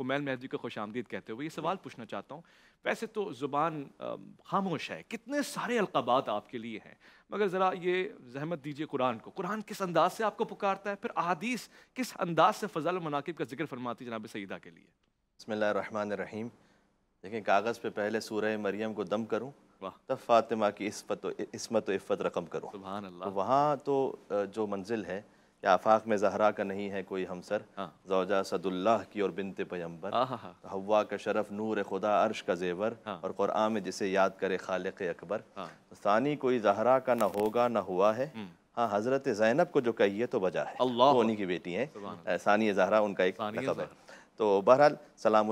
कुमैल मेहदी को खुश आमदीद कहते हुए ये सवाल पूछना चाहता हूँ वैसे तो ज़ुबान खामोश है कितने सारे अलकाबात आपके लिए हैं मगर ज़रा ये जहमत दीजिए कुरान को कुरान किस अंदाज से आपको पुकारता है फिर अदीस किस अंदाज से फ़जल मनाकब का जिक्र फरमाती जनाब सईदा के लिए बसमिल रहीम देखिए कागज़ पे पहले सूर मरियम को दम करूँ तब फातिमा की इस्मत इस्मत इफ़त रकम करूँ तो वहाँ तो जो मंजिल है आफाक में जहरा का नहीं है कोई हमसर हाँ। जौजा सदुल्लाह की और बिनते पैम्बर हवा का शरफ नूर खुदा अर्श का जेवर हाँ। और क़ुरआ में जिसे याद करे खालिक अकबर हाँ। सानी कोई जहरा का ना होगा ना हुआ है हम्म। हाँ हज़रत जैनब को जो कही तो बजा है अल्लाह उन्हीं की बेटी है सानी जहरा उनका एक लकब है तो बहरहाल सलाम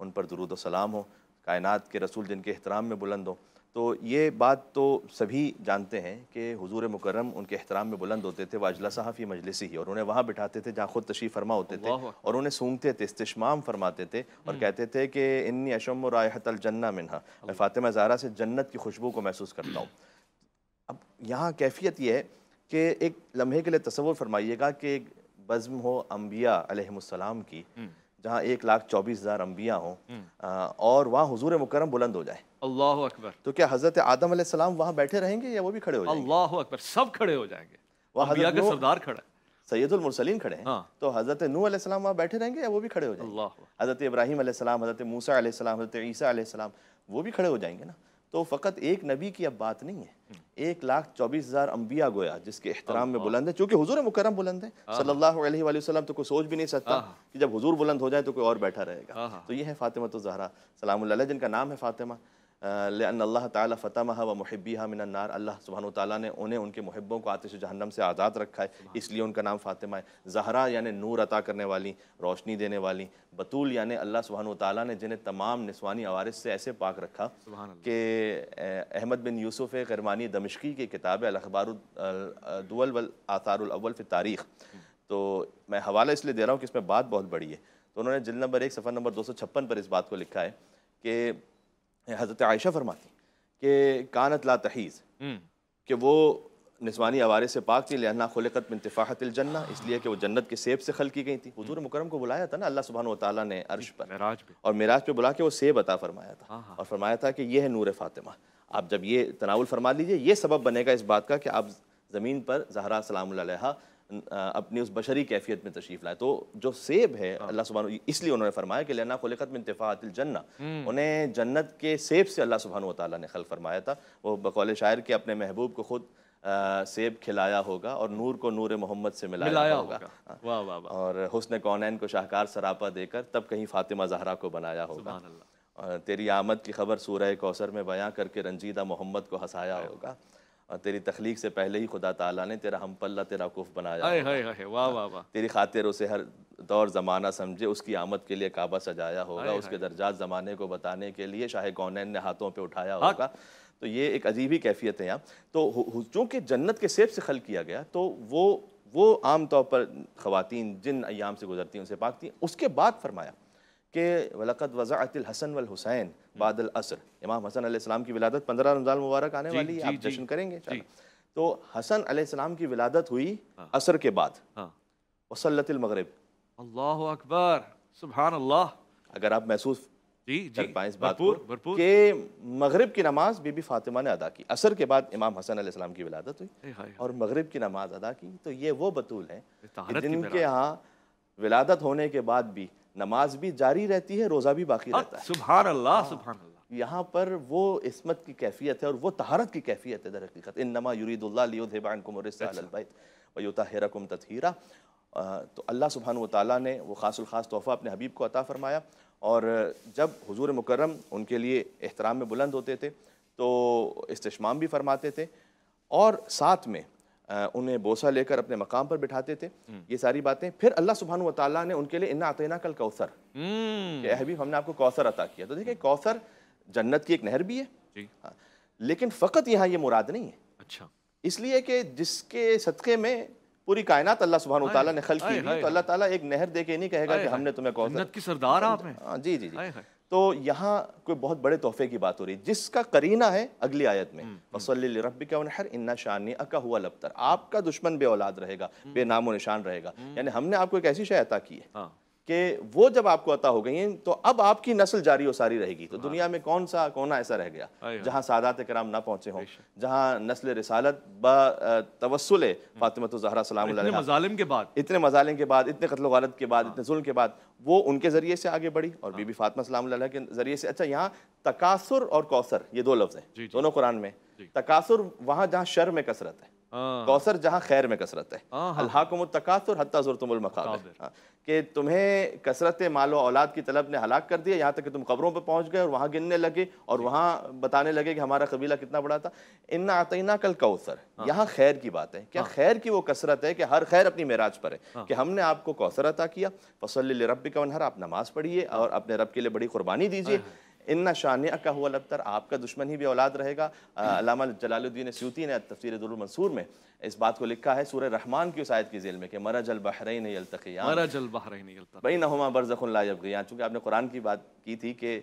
उन पर दरूद सलाम हो कायनात के रसूल जिनके एहतराम में बुलंद हो तो ये बात तो सभी जानते हैं कि हुजूर मुकरम उनके अहतराम में बुलंद होते थे वाजला साहफ़ी मजलिस ही और उन्हें वहाँ बिठाते थे जहाँ खुद तशीफ़ फरमा होते थे और उन्हें सूंघते थे इस्तेमाम फरमाते थे और हम्म। कहते थे कि इन्नी अशम रायतलजन्ना मिनहा मैं फ़ातिमा जारा से जन्नत की खुशबू को महसूस करता हूँ अब यहाँ कैफियत यह है कि एक लम्हे के लिए तस्वुर फरमाइएगा कि एक बज़म हो अम्बिया की हम्म। जहाँ एक लाख चौबीस हज़ार अम्बिया हों हम्म। और वहाँ हजूर मुकरम बुलंद हो जाए अल्लाह अकबर तो क्या हज़रत आदम सलाम वहाँ बैठे रहेंगे या वो भी खड़े हो जाएंगे अल्लाह अकबर सब खड़े हो जाएंगे वहाँ का सरदार खड़ा खड़े हैं हाँ। तो हज़रत नू आसमाम वहाँ बैठे रहेंगे या वो भी खड़े हो जाएंगे हज़रत इब्राहिम आसमाम हज़रत मूसा हज़रत ईसा आसमाम वो भी खड़े हो जाएंगे ना तो फ़कत एक नबी की अब बात नहीं है एक लाख चौबीस हज़ार अम्बिया गोया जिसके एहतराम में बुलंद है चूंकि हजूर मुकरम बुलंद है सल्लल्लाहु अलैहि वसल्लम तो कोई सोच भी नहीं सकता कि जब हजूर बुलंद हो जाए तो कोई और बैठा रहेगा तो ये है फ़ातिमा तो जहरा सलाम जिनका नाम है फ़ातिमा लअन अल्लाह ताला फ़तमहा व महब्बीहा मिन नार अल्लाह सुबहान ताली ने उन्हें उनके महब्बों को आतिश जहन्नम से आज़ाद रखा है इसलिए उनका नाम फ़ातिमा है जहरा यानि नूर अता करने वाली रोशनी देने वाली बतूल यानि अल्लाह सुबहान ताली ने जिन्हें तमाम नस्वानी आवारस से ऐसे पाक रखा कि अहमद बिन यूसुफ़ गरमानी दमिश्की की किताब अखबार दुवल वल आसारवल तारीख़ तो मैं हवाला इसलिए दे रहा हूँ कि इसमें बात बहुत बड़ी है तो उन्होंने जिल नंबर एक सफ़र नंबर दो सौ छप्पन पर इस बात को लिखा है कि हज़रत आयशा फरमाती कि कानत ला तहीज़ हम्म। कि वो निस्वानी आवारे से पाक थी लिहाना खुलकत मिनतफ़ाहतिल जन्ना इसलिए कि वो जन्नत के सेब से खल की गई थी हजूर मुकरम को बुलाया था ना अल्लाह सुबहान ताली ने अर्श पर और मराज पे बुला के वो सेब अता फरमाया था हाँ, हाँ। और फरमाया था कि यह है नूर फ़ातिमा आप जब ये तनाउल फरमा लीजिए ये सबब बनेगा इस बात का कि आप ज़मीन पर जहरा सलाम अपनी उस बशरी कैफियत में तशरीफ लाए तो जो सेब है हाँ। अल्लाह सुबहान इसलिए उन्होंने फरमाया कि लना खुलकत में इंतफ़ातिल जन्ना हम्म। उन्हें जन्नत के सेब से अल्लाह सुबहान ताली ने खल फरमाया था वो बकौल शायर के अपने महबूब को खुद आ, सेब खिलाया होगा और नूर को नूर मोहम्मद से मिलाया, मिलाया होगा, होगा। हाँ। वाह वाह वाह और हुसन कौनैन को शाहकार सरापा देकर तब कहीं फातिमा जहरा को बनाया होगा तेरी आमद की खबर सूरह कौसर में बयां करके रंजीदा मोहम्मद को हंसाया हाँ। होगा और तेरी तखलीक से पहले ही खुदा ताला ने तेरा हम पल्ला तेरा कुफ बनाया हाय हाय हाय वाह वाह वाह तेरी खातिर उसे हर दौर ज़माना समझे उसकी आमद के लिए काबा सजाया होगा उसके दर्जात ज़माने को बताने के लिए शाह कौनैन ने हाथों पर उठाया हाँ। होगा तो ये एक अजीब ही कैफियत है यहाँ तो चूँकि जन्नत के सेब से खल किया गया तो वो वो आम तौर पर ख़वातीन जिन अयाम से गुजरती हैं उसे पाकती हैं उसके बाद फरमाया कि वलकत वज़ातिल हसन वल हुसैन बादल असर इमाम हसन आसमाम की विलादत पंद्रह रमज़ान मुबारक आने वाली है आप जश्न करेंगे तो हसन आसमाम की विलादत हुई हाँ। असर के बाद हाँ। वसलतिल मगरब अल्लाह अकबर सुबहान अल्लाह अगर आप महसूस जी जी बात मगरब की नमाज बीबी फातिमा ने अदा की असर के बाद इमाम हसन आसमाम की विलादत हुई और मगरब की नमाज अदा की तो ये वो बतूल है जिनके यहाँ विलादत होने के बाद भी नमाज भी जारी रहती है रोज़ा भी बाकी रहता है सुबह अल्लाह हाँ। सुबहान अल्लाह यहाँ पर वो इसमत की कैफियत है और वो तहारत की कैफियत है दरक़ीकत इन नमा यूरीदुल्लाकुम तथहीरा तो अल्लाह सुबहान ताली ने वो ख़ास तोहफ़ा अपने हबीब को अता फ़रमाया और जब हुजूर मुकर्रम उनके लिए एहतराम में बुलंद होते थे तो इस्तेमाम भी फरमाते थे और साथ में उन्हें बोसा लेकर अपने मकाम पर बिठाते थे हम्म। ये सारी बातें फिर अल्लाह सुबहान तला ने उनके लिए इन्ना अतना कल कौसर हम्म। अहबीब हमने आपको कौसर अता किया तो देखिए कौसर जन्नत की एक नहर भी है जी। हाँ। लेकिन फ़कत यहाँ ये मुराद नहीं है अच्छा इसलिए कि जिसके सदक़े में पूरी कायनात अल्लाह सुबहान तला ने खल की तो अल्लाह ताला एक नहर दे के नहीं कहेगा कि हमने तुम्हें कौसर की सरदार हाँ, आप हाँ, जी जी जी तो यहाँ कोई बहुत बड़े तोहफे की बात हो रही है जिसका करीना है अगली आयत में हम्म, हम्म। वसल रब इन्ना शानी अका हुआ लबतर आपका दुश्मन बे औलाद रहेगा हम्म। बे नामो निशान रहेगा यानी हमने आपको एक ऐसी शय अता की है हाँ। कि वो जब आपको अता हो गई हैं तो अब आपकी नस्ल जारी और सारी रहेगी तो हाँ। दुनिया में कौन सा कौन ऐसा रह गया हाँ। जहाँ सादात कराम ना पहुंचे हों जहाँ नस्ल रसालत ब तवसल हम्म। फातिमत जहरा सलाम इतने मजालिम के बाद इतने मजालिम के बाद इतने कतल वालत के बाद हाँ। इतने जुल्म के बाद वो उनके ज़रिए से आगे बढ़ी और बीबी फातिमा सलाम के ज़रिए से अच्छा यहाँ तकासुर और कौसर ये दो लफ्ज़ हैं दोनों कुरान में तकासुर वहाँ जहाँ शर में कसरत है हाँ। कौसर जहाँ खैर में कसरत है हाँ, हाँ। अल्हाकुमतकासुर हत्ता जुरतुमुल मकाबिर कि तुम्हें कसरत मालो औलाद की तलब ने हलाक कर दिया यहाँ तक कि तुम कब्रों पर पहुँच गए और वहाँ गिनने लगे और वहाँ बताने लगे कि हमारा कबीला कितना बड़ा था इन्ना आतना कल कौसर यहाँ खैर की बात है क्या खैर की वो कसरत है कि हर खैर अपनी मेराज पर है कि हमने आपको कौसर अता किया फसल रब का वनहर आप नमाज़ पढ़िए और अपने रब के लिए बड़ी कुर्बानी दीजिए इन्ना शानिया का हुआ लबतर आपका दुश्मन ही भी औलाद रहेगा अलामा जलालुद्दीन सूती ने तफसर मंसूर में इस बात को लिखा है सूर्य रहमान की उसायद की जेल में कि मरा जल बहरीन यलतकिया मरा जल बहरीन यलतकिया बई नहुमा बरजखुल्ला यबगिया चूंकि आपने कुरान की बात की थी कि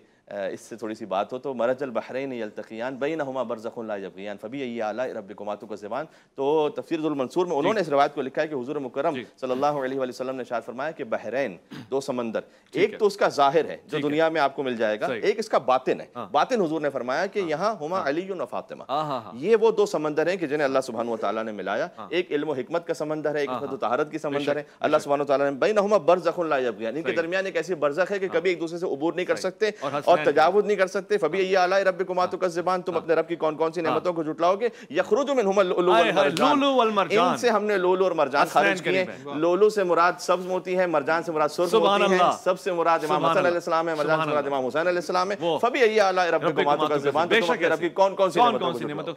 इससे थोड़ी सी बात हो तो मरजल बहरीन यल्तकियान बई बैन हमा बरजखलाजबियान फ़बी आला रब रबिकुमातु का जबान तो तफसरमनसूर में उन्होंने इस रवायत को लिखा है कि हजूर मुकरम अलैहि वसल्लम ने शाद फरमाया कि बहरीन दो समंदर एक तो उसका जाहिर है जो दुनिया में आपको मिल जाएगा एक इसका बातिन है हाँ। बातिन हजूर ने फरमाया कि हाँ। यहाँ हमा हाँ। अली फातिमा ये वो दो समंदर हैं कि जिन्हें अल्लाह सुबहान तला ने मिलाया एक इल्म हमत का समंदर है एक तहारत की समंदर है अल्लाह सुबहान तला ने बई बैन हमा बरजखलाजबियान इनके दरमियान एक ऐसी बरजख है कि कभी एक दूसरे से अबूर नहीं कर सकते और और तजावुज नहीं कर सकते फबी ये आला रब कुमा हाँ। तो कस्बान तुम हाँ। अपने रब की कौन कौन सी हाँ। नमतों को जुटलाओगे यखरुज इनसे हमने लोलो और मरजान खारिज किए लोलो से मुराद सब्ज मोती है मरजान से मुराद सुर्ख मोती है सबसे मुराद इमाम हसन अलैहिस्सलाम है मरजान से मुराद इमाम हुसैन अलैहिस्सलाम है फबी ये आला रब कुमा तो कस्बान तुम अपने रब की कौन कौन सी नेमतों